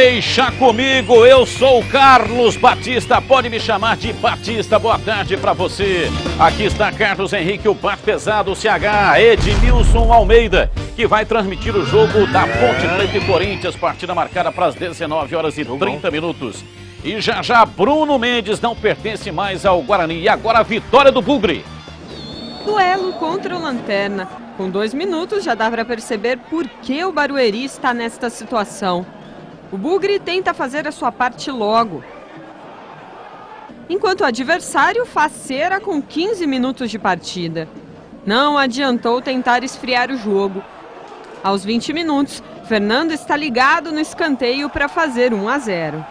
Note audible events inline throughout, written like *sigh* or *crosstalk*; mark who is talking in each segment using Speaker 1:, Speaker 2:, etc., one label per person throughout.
Speaker 1: Deixa comigo, eu sou o Carlos Batista, pode me chamar de Batista. Boa tarde para você. Aqui está Carlos Henrique, o Bate pesado, CH, Edmilson Almeida, que vai transmitir o jogo da Ponte Preta e Corinthians, partida marcada para as 19 horas e 30 minutos. E já já, Bruno Mendes não pertence mais ao Guarani. E agora a vitória do Bugre.
Speaker 2: Duelo contra o Lanterna. Com dois minutos já dá para perceber por que o Barueri está nesta situação. O Bugre tenta fazer a sua parte logo. Enquanto o adversário faz cera com 15 minutos de partida. Não adiantou tentar esfriar o jogo. Aos 20 minutos, Fernando está ligado no escanteio para fazer 1 a 0.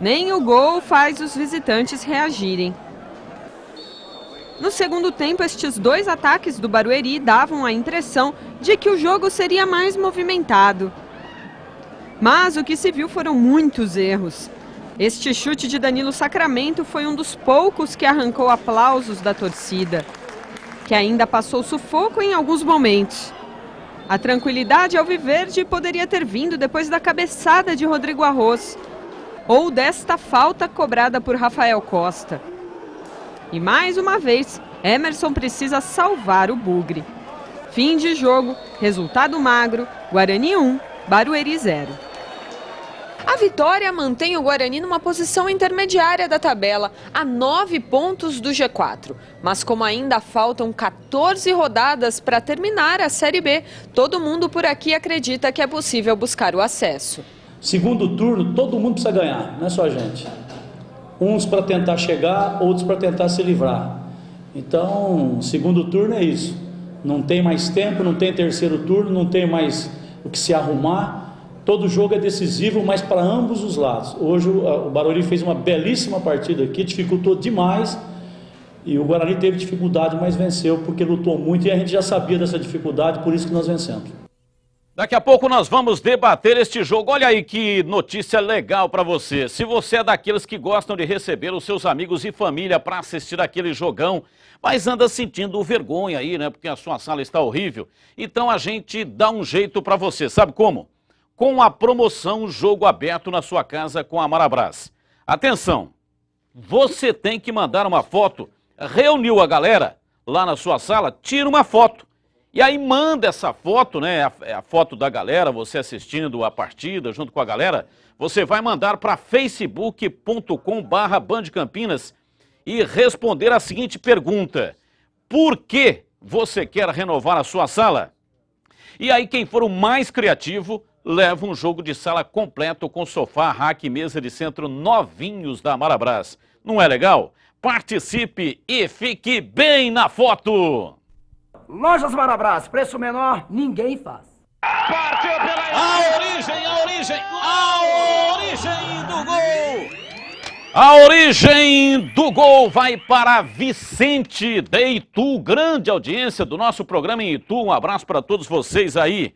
Speaker 2: Nem o gol faz os visitantes reagirem. No segundo tempo, estes dois ataques do Barueri davam a impressão de que o jogo seria mais movimentado. Mas o que se viu foram muitos erros. Este chute de Danilo Sacramento foi um dos poucos que arrancou aplausos da torcida, que ainda passou sufoco em alguns momentos. A tranquilidade ao viverde poderia ter vindo depois da cabeçada de Rodrigo Arroz, ou desta falta cobrada por Rafael Costa. E mais uma vez, Emerson precisa salvar o Bugre. Fim de jogo, resultado magro, Guarani 1, Barueri 0. A vitória mantém o Guarani numa posição intermediária da tabela, a nove pontos do G4. Mas como ainda faltam 14 rodadas para terminar a Série B, todo mundo por aqui acredita que é possível buscar o acesso.
Speaker 1: Segundo turno, todo mundo precisa ganhar, não é só a gente. Uns para tentar chegar, outros para tentar se livrar. Então, segundo turno é isso. Não tem mais tempo, não tem terceiro turno, não tem mais o que se arrumar. Todo jogo é decisivo, mas para ambos os lados. Hoje o Baroli fez uma belíssima partida aqui, dificultou demais. E o Guarani teve dificuldade, mas venceu porque lutou muito e a gente já sabia dessa dificuldade, por isso que nós vencemos. Daqui a pouco nós vamos debater este jogo. Olha aí que notícia legal para você. Se você é daqueles que gostam de receber os seus amigos e família para assistir aquele jogão, mas anda sentindo vergonha aí, né? Porque a sua sala está horrível. Então a gente dá um jeito para você. Sabe como? Com a promoção Jogo Aberto na sua casa com a Marabras. Atenção! Você tem que mandar uma foto. Reuniu a galera lá na sua sala, tira uma foto e aí manda essa foto, né? A, é a foto da galera, você assistindo a partida junto com a galera. Você vai mandar para facebook.com/barra e responder a seguinte pergunta: Por que você quer renovar a sua sala? E aí quem for o mais criativo leva um jogo de sala completo com sofá, rack e mesa de centro novinhos da Marabras. Não é legal? Participe e fique bem na foto! Lojas Marabras, preço menor, ninguém faz. Partiu pela a origem, a origem, a origem do gol! A origem do gol vai para Vicente de Itu, grande audiência do nosso programa em Itu. Um abraço para todos vocês aí.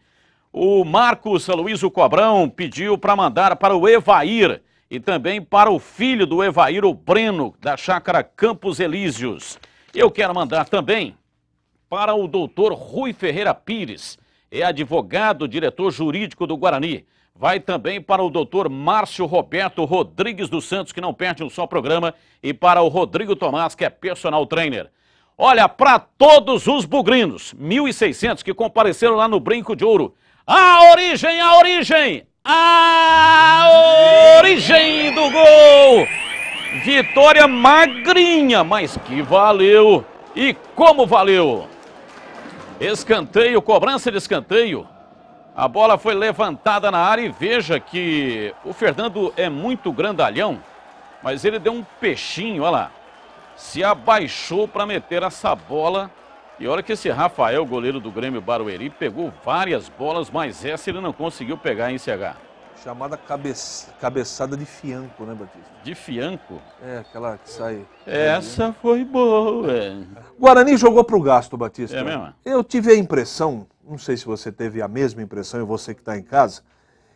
Speaker 1: O Marcos Aloysio Cobrão pediu para mandar para o Evair e também para o filho do Evair, o Breno, da chácara Campos Elíseos. Eu quero mandar também para o doutor Rui Ferreira Pires. É advogado, diretor jurídico do Guarani. Vai também para o doutor Márcio Roberto Rodrigues dos Santos, que não perde um só programa, e para o Rodrigo Tomás, que é personal trainer. Olha, para todos os bugrinos, 1.600 que compareceram lá no Brinco de Ouro. A origem, a origem, a origem do gol! Vitória magrinha, mas que valeu! E como valeu! Escanteio, cobrança de escanteio. A bola foi levantada na área e veja que o Fernando é muito grandalhão, mas ele deu um peixinho, olha lá. Se abaixou para meter essa bola. E olha que esse Rafael, goleiro do Grêmio Barueri, pegou várias bolas, mas essa ele não conseguiu pegar em CH
Speaker 3: chamada cabeça, cabeçada de fianco, né, Batista? De fianco? É, aquela que sai. Essa foi boa. *laughs* Guarani jogou pro gasto, Batista. É mesmo? Eu tive a impressão, não sei se você teve a mesma impressão e você que está em casa,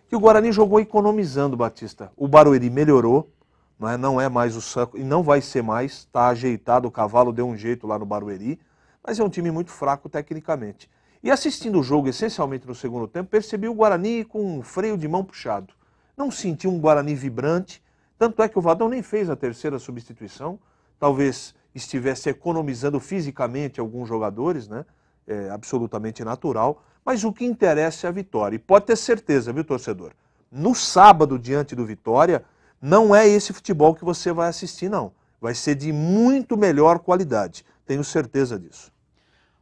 Speaker 3: que o Guarani jogou economizando, Batista. O Barueri melhorou, não é, não é mais o saco, e não vai ser mais, está ajeitado, o cavalo deu um jeito lá no Barueri, mas é um time muito fraco tecnicamente. E assistindo o jogo essencialmente no segundo tempo, percebi o Guarani com um freio de mão puxado. Não senti um Guarani vibrante, tanto é que o Vadão nem fez a terceira substituição. Talvez estivesse economizando fisicamente alguns jogadores, né? É absolutamente natural. Mas o que interessa é a vitória. E pode ter certeza, viu, torcedor? No sábado, diante do Vitória, não é esse futebol que você vai assistir, não. Vai ser de muito melhor qualidade. Tenho certeza disso.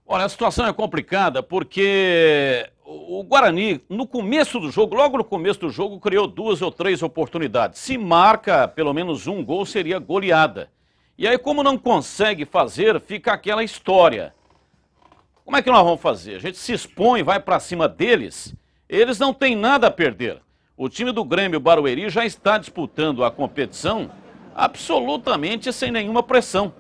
Speaker 1: Olha, a situação é complicada porque o Guarani, no começo do jogo, logo no começo do jogo, criou duas ou três oportunidades. Se marca pelo menos um gol, seria goleada. E aí, como não consegue fazer, fica aquela história. Como é que nós vamos fazer? A gente se expõe, vai para cima deles, eles não têm nada a perder. O time do Grêmio Barueri já está disputando a competição absolutamente sem nenhuma pressão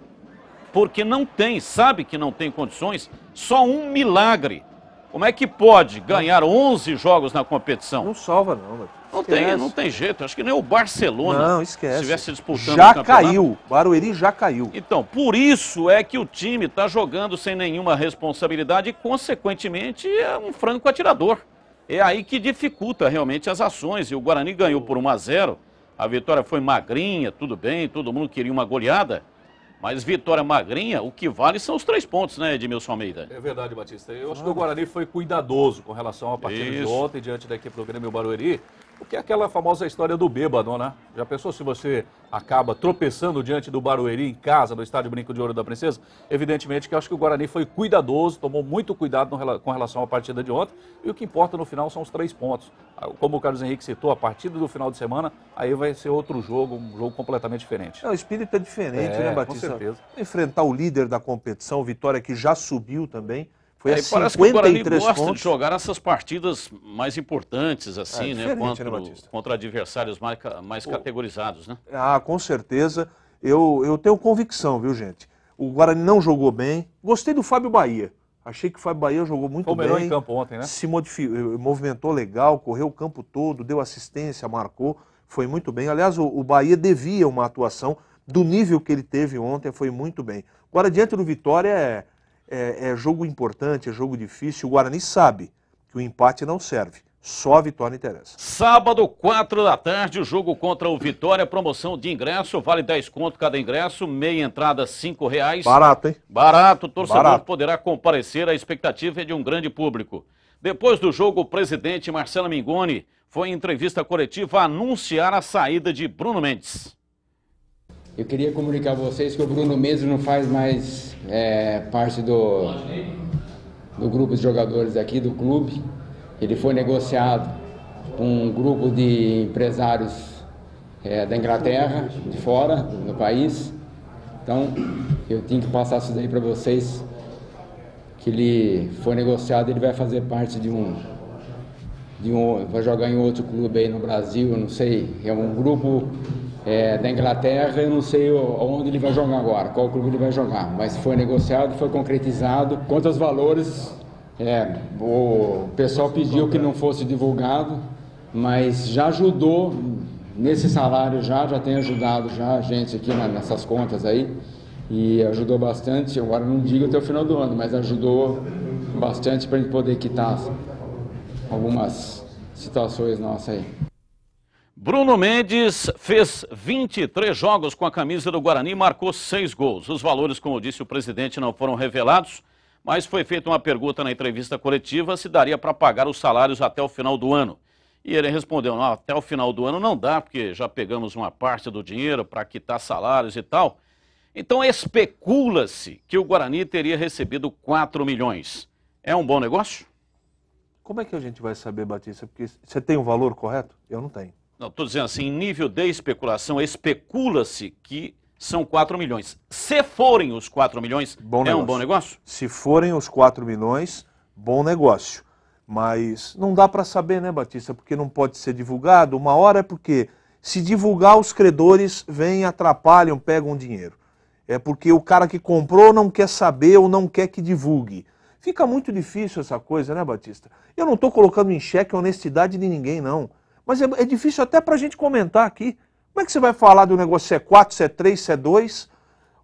Speaker 1: porque não tem, sabe que não tem condições, só um milagre. Como é que pode ganhar 11 jogos na competição? Não salva,
Speaker 3: não. Mano. Não
Speaker 1: tem, não tem jeito. Acho que nem o Barcelona não, esquece.
Speaker 3: estivesse disputando já o Já caiu. Barueri já caiu. Então,
Speaker 1: por isso é que o time está jogando sem nenhuma responsabilidade e, consequentemente, é um franco atirador. É aí que dificulta realmente as ações. E o Guarani ganhou por 1 a 0. A vitória foi magrinha, tudo bem, todo mundo queria uma goleada. Mas vitória magrinha, o que vale são os três pontos, né, Edmilson Almeida?
Speaker 4: É verdade, Batista. Eu ah. acho que o Guarani foi cuidadoso com relação à partida Isso. de ontem, diante da equipe do Grêmio Barueri. Porque é aquela famosa história do bêbado, né? Já pensou se você acaba tropeçando diante do Barueri em casa, no estádio Brinco de Ouro da Princesa? Evidentemente que eu acho que o Guarani foi cuidadoso, tomou muito cuidado no, com relação à partida de ontem. E o que importa no final são os três pontos. Ah, como o Carlos Henrique citou, a partida do final de semana, aí vai ser outro jogo, um jogo completamente diferente. Não, o espírito é diferente, é, né, Batista? Com certeza.
Speaker 3: Enfrentar o líder da competição, Vitória, que já subiu também foi é, a 53 que o gosta pontos. de
Speaker 1: jogar essas partidas mais importantes, assim, é, né? Contra, né, contra adversários mais, mais o... categorizados, né?
Speaker 3: Ah, com certeza. Eu, eu tenho convicção, viu, gente? O Guarani não jogou bem. Gostei do Fábio Bahia. Achei que o Fábio Bahia jogou muito Foi bem. em campo ontem, né? Se eh, movimentou legal, correu o campo todo, deu assistência, marcou. Foi muito bem. Aliás, o, o Bahia devia uma atuação do nível que ele teve ontem, foi muito bem. Agora, diante do Vitória, é é, é jogo importante, é jogo difícil. O Guarani sabe que o empate não serve. Só a vitória interessa.
Speaker 1: Sábado, 4 da tarde, o jogo contra o Vitória. Promoção de ingresso, vale 10 conto cada ingresso, meia entrada 5 reais. Barato, hein? Barato, o torcedor Barato. poderá comparecer, a expectativa é de um grande público. Depois do jogo, o presidente Marcelo Mingoni foi em entrevista coletiva
Speaker 5: anunciar a saída
Speaker 1: de Bruno Mendes.
Speaker 5: Eu queria comunicar a vocês que o Bruno Mendes não faz mais é, parte do, do grupo de jogadores aqui do clube. Ele foi negociado com um grupo de empresários é, da Inglaterra, de fora, do país. Então, eu tinha que passar isso daí para vocês, que ele foi negociado, ele vai fazer parte de um, de um... vai jogar em outro clube aí no Brasil, não sei, é um grupo é, da Inglaterra, eu não sei onde ele vai jogar agora, qual clube ele vai jogar, mas foi negociado, foi concretizado. Quanto aos valores, é, o pessoal pediu que não fosse divulgado, mas já ajudou nesse salário já, já tem ajudado já a gente aqui na, nessas contas aí e ajudou bastante, agora não digo até o final do ano, mas ajudou bastante para a gente poder quitar algumas situações nossas aí.
Speaker 1: Bruno Mendes fez 23 jogos com a camisa do Guarani e marcou seis gols. Os valores, como disse o presidente, não foram revelados, mas foi feita uma pergunta na entrevista coletiva se daria para pagar os salários até o final do ano. E ele respondeu, não, até o final do ano não dá, porque já pegamos uma parte do dinheiro para quitar salários e tal. Então especula-se que o Guarani teria recebido 4 milhões. É um bom negócio?
Speaker 3: Como é que a gente vai saber, Batista? Porque você tem o um valor correto? Eu não tenho.
Speaker 1: Não, estou dizendo assim, em nível de especulação, especula-se que são 4 milhões. Se forem os 4 milhões, bom é um bom negócio?
Speaker 3: Se forem os 4 milhões, bom negócio. Mas não dá para saber, né, Batista? Porque não pode ser divulgado. Uma hora é porque se divulgar, os credores vêm, atrapalham, pegam dinheiro. É porque o cara que comprou não quer saber ou não quer que divulgue. Fica muito difícil essa coisa, né, Batista? Eu não estou colocando em xeque a honestidade de ninguém, não mas é, é difícil até para a gente comentar aqui. Como é que você vai falar do negócio se é 4, se é 3, se é 2?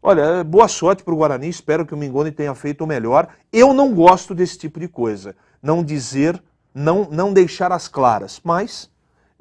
Speaker 3: Olha, é boa sorte para o Guarani, espero que o Mingoni tenha feito o melhor. Eu não gosto desse tipo de coisa. Não dizer, não, não deixar as claras, mas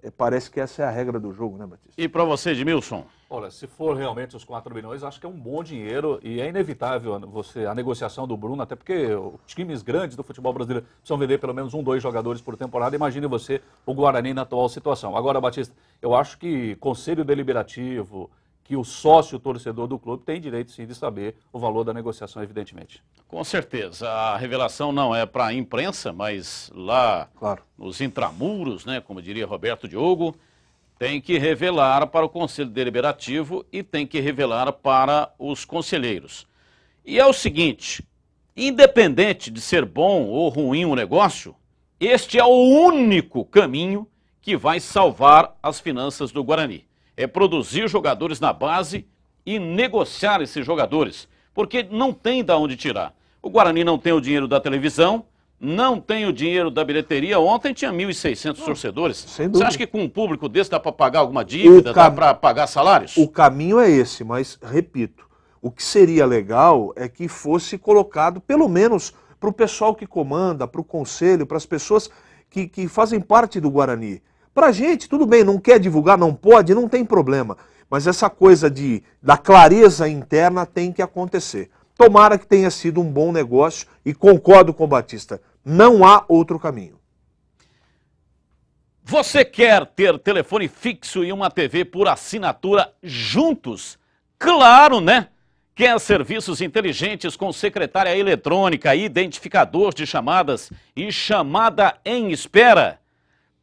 Speaker 3: é, parece que essa é a regra do jogo, né, Batista?
Speaker 4: E para você, Edmilson? Olha, se for realmente os 4 milhões, acho que é um bom dinheiro e é inevitável você a negociação do Bruno, até porque times grandes do futebol brasileiro precisam vender pelo menos um, dois jogadores por temporada. Imagine você o Guarani na atual situação. Agora, Batista, eu acho que Conselho Deliberativo, que o sócio torcedor do clube tem direito sim de saber o valor da negociação, evidentemente.
Speaker 1: Com certeza. A
Speaker 4: revelação não é para a
Speaker 1: imprensa, mas lá claro. nos intramuros, né, como diria Roberto Diogo, tem que revelar para o Conselho Deliberativo e tem que revelar para os conselheiros. E é o seguinte: independente de ser bom ou ruim o negócio, este é o único caminho que vai salvar as finanças do Guarani é produzir jogadores na base e negociar esses jogadores, porque não tem de onde tirar. O Guarani não tem o dinheiro da televisão, não tem o dinheiro da bilheteria. Ontem tinha 1.600 ah, torcedores. Você acha que com um público desse dá para pagar alguma dívida, cam... dá para pagar salários?
Speaker 3: O caminho é esse, mas repito, o que seria legal é que fosse colocado, pelo menos para o pessoal que comanda, para o conselho, para as pessoas que, que fazem parte do Guarani. Pra gente, tudo bem, não quer divulgar, não pode, não tem problema. Mas essa coisa de, da clareza interna tem que acontecer. Tomara que tenha sido um bom negócio e concordo com o Batista. Não há outro caminho.
Speaker 1: Você quer ter telefone fixo e uma TV por assinatura juntos? Claro, né? Quer serviços inteligentes com secretária eletrônica, identificador de chamadas e chamada em espera?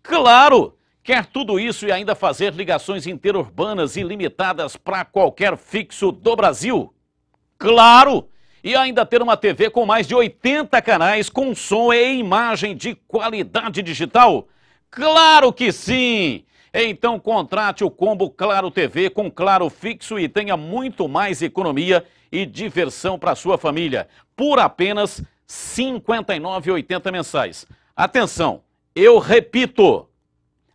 Speaker 1: Claro! Quer tudo isso e ainda fazer ligações interurbanas ilimitadas para qualquer fixo do Brasil? Claro! E ainda ter uma TV com mais de 80 canais com som e imagem de qualidade digital? Claro que sim! Então contrate o combo Claro TV com Claro Fixo e tenha muito mais economia e diversão para sua família por apenas R$ 59,80 mensais. Atenção, eu repito,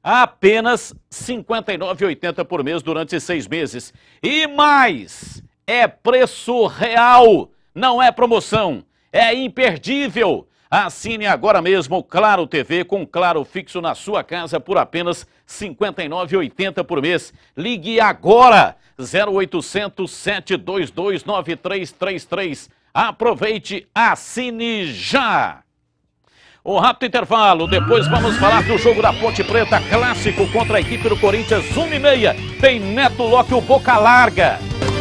Speaker 1: a apenas R$ 59,80 por mês durante seis meses. E mais! É preço real, não é promoção, é imperdível. Assine agora mesmo o Claro TV com Claro Fixo na sua casa por apenas R$ 59,80 por mês. Ligue agora 0800 722 9333. Aproveite, assine já! Um rápido intervalo, depois vamos falar do jogo da Ponte Preta clássico contra a equipe do Corinthians, 1 e meia. Tem Neto Locke, o Boca Larga.